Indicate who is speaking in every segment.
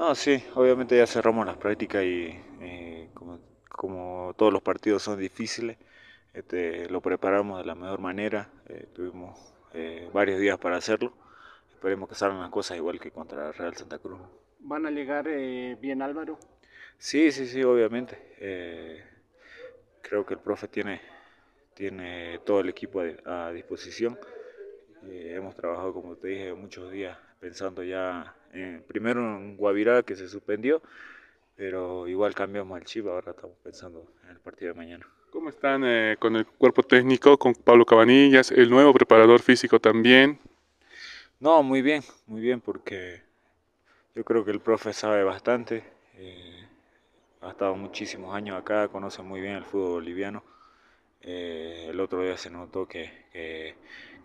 Speaker 1: No, ah, sí, obviamente ya cerramos las prácticas y como, todos los partidos son difíciles, este, lo preparamos de la mejor manera, eh, tuvimos eh, varios días para hacerlo, esperemos que salgan las cosas igual que contra Real Santa Cruz. ¿Van a llegar eh, bien Álvaro? Sí, sí, sí, obviamente. creo que el profe tiene, tiene todo el equipo a, a disposición. hemos trabajado, como te dije, muchos días pensando ya eh, primero en Guavirá que se suspendió, pero igual cambiamos el chip, ahora estamos pensando en el partido de mañana.
Speaker 2: ¿Cómo están eh, con el cuerpo técnico, con Pablo Cabanillas, el nuevo preparador físico también?
Speaker 1: No, muy bien, muy bien, porque yo creo que el profe sabe bastante, eh, ha estado muchísimos años acá, conoce muy bien el fútbol boliviano. el otro día se notó que, que,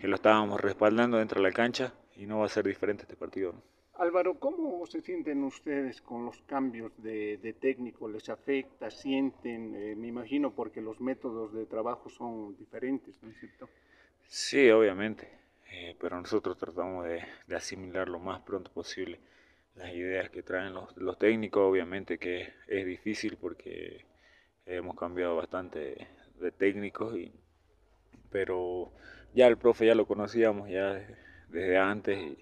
Speaker 1: lo estábamos respaldando dentro de la cancha y no va a ser diferente este partido.
Speaker 2: Álvaro, ¿cómo se sienten ustedes con los cambios de, técnico? ¿Les afecta? ¿Sienten? Eh, me imagino porque los métodos de trabajo son diferentes, ¿no es cierto?
Speaker 1: Sí, obviamente, eh, pero nosotros tratamos de, asimilar lo más pronto posible las ideas que traen los, técnicos, obviamente que es, difícil porque hemos cambiado bastante de técnicos pero ya el profe ya lo conocíamos ya desde antes y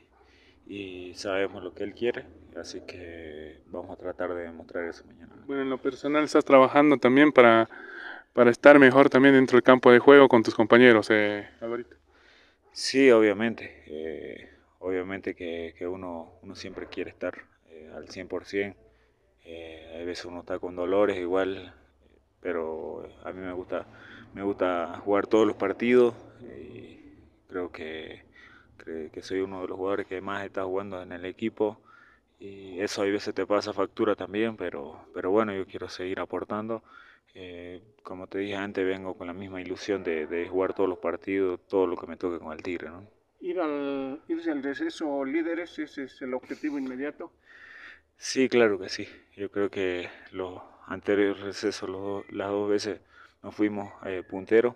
Speaker 1: y sabemos lo que él quiere, así que vamos a tratar de demostrar eso mañana.
Speaker 2: Bueno, en lo personal estás trabajando también para, para estar mejor también dentro del campo de juego con tus compañeros, eh,
Speaker 1: Alvarito. Sí, obviamente. Eh, obviamente que, uno, uno, siempre quiere estar eh, al 100%. Eh, a veces uno está con dolores igual, pero a mí me gusta, me gusta jugar todos los partidos. Eh, y creo que que soy uno de los jugadores que más está jugando en el equipo y eso a veces te pasa factura también, pero, pero bueno, yo quiero seguir aportando. Eh, como te dije antes, vengo con la misma ilusión de, de, jugar todos los partidos, todo lo que me toque con el Tigre. ¿no?
Speaker 2: Ir al, irse al receso líderes, ese es el objetivo inmediato.
Speaker 1: Sí, claro que sí. Yo creo que los anteriores recesos, las dos veces, nos fuimos eh, punteros.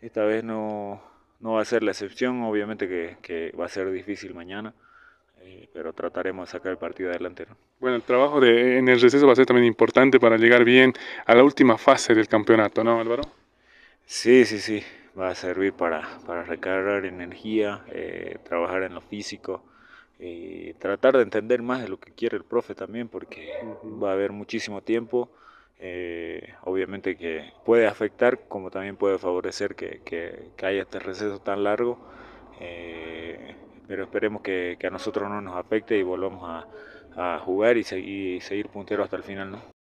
Speaker 1: Esta vez no, no va a ser la excepción, obviamente que, va a ser difícil mañana, eh, pero trataremos de sacar el partido adelante.
Speaker 2: Bueno, el trabajo en el receso va a ser también importante para llegar bien a la última fase del campeonato, ¿no,
Speaker 1: Álvaro? Sí, sí, sí, va a servir para, para recargar energía, eh, trabajar en lo físico. y eh, tratar de entender más de lo que quiere el profe también, porque va a haber muchísimo tiempo eh, obviamente que puede afectar, como también puede favorecer que, haya este receso tan largo, eh, pero esperemos que, a nosotros no nos afecte y volvamos a, jugar y, seguir, y seguir puntero hasta el final. ¿no?